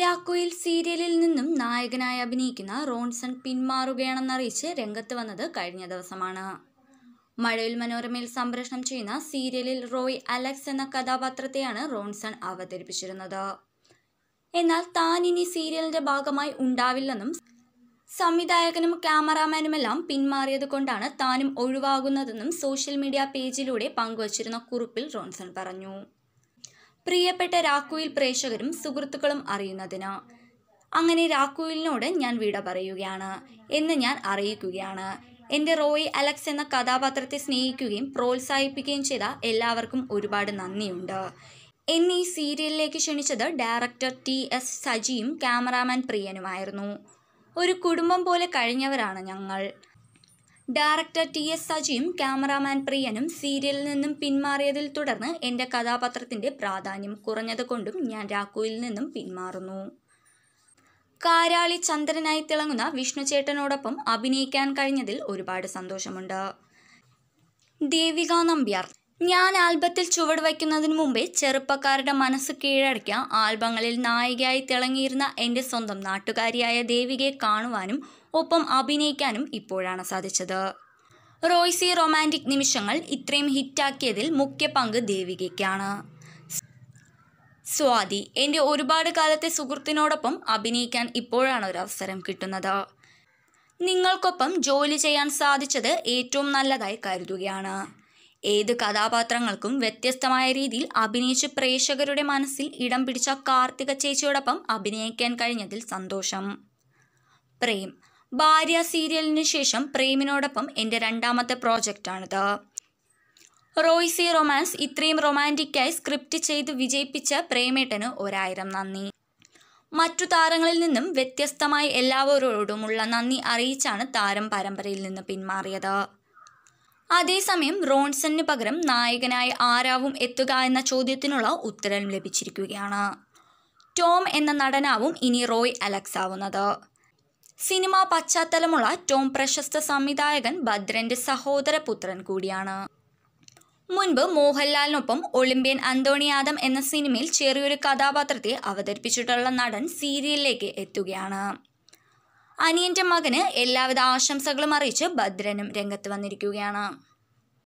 രാക്കോയിൽ സീരിയലിൽ നിന്നും നായകനായി അഭിനയിക്കുന്ന റോൺസൺ പിന്മാറുകയാണെന്നറിയിച്ച് രംഗത്ത് വന്നത് കഴിഞ്ഞ ദിവസമാണ് മഴവിൽ മനോരമയിൽ സംപ്രേഷണം ചെയ്യുന്ന സീരിയലിൽ റോയ് അലക്സ് എന്ന കഥാപാത്രത്തെയാണ് റോൺസൺ അവതരിപ്പിച്ചിരുന്നത് എന്നാൽ താൻ ഇനി സീരിയലിന്റെ ഭാഗമായി ഉണ്ടാവില്ലെന്നും സംവിധായകനും ക്യാമറാമാനുമെല്ലാം പിന്മാറിയത് കൊണ്ടാണ് താനും ഒഴിവാകുന്നതെന്നും സോഷ്യൽ മീഡിയ പേജിലൂടെ പങ്കുവച്ചിരുന്ന കുറിപ്പിൽ റോൺസൺ പറഞ്ഞു പ്രിയപ്പെട്ട രാക്കുയിൽ പ്രേക്ഷകരും സുഹൃത്തുക്കളും അറിയുന്നതിന് അങ്ങനെ രാക്കുയിലിനോട് ഞാൻ വിട പറയുകയാണ് എന്ന് ഞാൻ അറിയിക്കുകയാണ് എൻ്റെ റോയി അലക്സ് എന്ന കഥാപാത്രത്തെ സ്നേഹിക്കുകയും പ്രോത്സാഹിപ്പിക്കുകയും ചെയ്ത എല്ലാവർക്കും ഒരുപാട് നന്ദിയുണ്ട് എന്നെ ഈ സീരിയലിലേക്ക് ക്ഷണിച്ചത് ഡയറക്ടർ ടി എസ് സജിയും ക്യാമറാമാൻ പ്രിയനുമായിരുന്നു ഒരു കുടുംബം പോലെ കഴിഞ്ഞവരാണ് ഞങ്ങൾ ഡയറക്ടർ ടി എസ് സജിയും ക്യാമറാമാൻ പ്രിയനും സീരിയലിൽ നിന്നും പിന്മാറിയതിൽ തുടർന്ന് എൻ്റെ കഥാപാത്രത്തിൻ്റെ പ്രാധാന്യം കുറഞ്ഞതുകൊണ്ടും ഞാൻ രാഘുവിൽ നിന്നും പിന്മാറുന്നു കാരാളി ചന്ദ്രനായി തിളങ്ങുന്ന വിഷ്ണുചേട്ടനോടൊപ്പം അഭിനയിക്കാൻ കഴിഞ്ഞതിൽ ഒരുപാട് സന്തോഷമുണ്ട് ദേവിക നമ്പ്യാർ ഞാൻ ആൽബത്തിൽ ചുവട് വയ്ക്കുന്നതിന് മുമ്പേ ചെറുപ്പക്കാരുടെ മനസ്സ് കീഴടക്കിയ ആൽബങ്ങളിൽ നായികയായി തിളങ്ങിയിരുന്ന എൻ്റെ സ്വന്തം നാട്ടുകാരിയായ ദേവികയെ കാണുവാനും ഒപ്പം അഭിനയിക്കാനും ഇപ്പോഴാണ് സാധിച്ചത് റോയ്സി റൊമാൻറ്റിക് നിമിഷങ്ങൾ ഇത്രയും ഹിറ്റാക്കിയതിൽ മുഖ്യ പങ്ക് ദേവികയ്ക്കാണ് സ്വാതി എൻ്റെ ഒരുപാട് കാലത്തെ സുഹൃത്തിനോടൊപ്പം അഭിനയിക്കാൻ ഇപ്പോഴാണ് ഒരു അവസരം കിട്ടുന്നത് നിങ്ങൾക്കൊപ്പം ജോലി ചെയ്യാൻ സാധിച്ചത് ഏറ്റവും നല്ലതായി കരുതുകയാണ് ഏത് കഥാപാത്രങ്ങൾക്കും വ്യത്യസ്തമായ രീതിയിൽ അഭിനയിച്ച് പ്രേക്ഷകരുടെ മനസ്സിൽ ഇടം പിടിച്ച കാർത്തിക ചേച്ചിയോടൊപ്പം അഭിനയിക്കാൻ കഴിഞ്ഞതിൽ സന്തോഷം പ്രേം ഭാര്യ സീരിയലിന് ശേഷം പ്രേമിനോടൊപ്പം എൻ്റെ രണ്ടാമത്തെ പ്രോജക്റ്റാണിത് റോയ്സി റൊമാൻസ് ഇത്രയും റൊമാൻറ്റിക്കായി സ്ക്രിപ്റ്റ് ചെയ്ത് വിജയിപ്പിച്ച പ്രേമേട്ടന് ഒരായിരം നന്ദി മറ്റു താരങ്ങളിൽ നിന്നും വ്യത്യസ്തമായി എല്ലാവരോടുമുള്ള നന്ദി അറിയിച്ചാണ് താരം പരമ്പരയിൽ നിന്ന് പിന്മാറിയത് അതേസമയം റോൺസന് പകരം നായകനായി ആരാവും എത്തുക എന്ന ചോദ്യത്തിനുള്ള ഉത്തരം ലഭിച്ചിരിക്കുകയാണ് ടോം എന്ന നടനാവും ഇനി റോയ് അലക്സ് ആവുന്നത് സിനിമാ പശ്ചാത്തലമുള്ള ടോം പ്രശസ്ത സംവിധായകൻ ഭദ്രന്റെ സഹോദരപുത്രൻ കൂടിയാണ് മുൻപ് മോഹൻലാലിനൊപ്പം ഒളിമ്പ്യൻ അന്തോണി എന്ന സിനിമയിൽ ചെറിയൊരു കഥാപാത്രത്തെ അവതരിപ്പിച്ചിട്ടുള്ള നടൻ സീരിയലിലേക്ക് എത്തുകയാണ് അനിയന്റെ മകന് എല്ലാവിധ ആശംസകളും അറിയിച്ച് ഭദ്രനും രംഗത്ത് വന്നിരിക്കുകയാണ്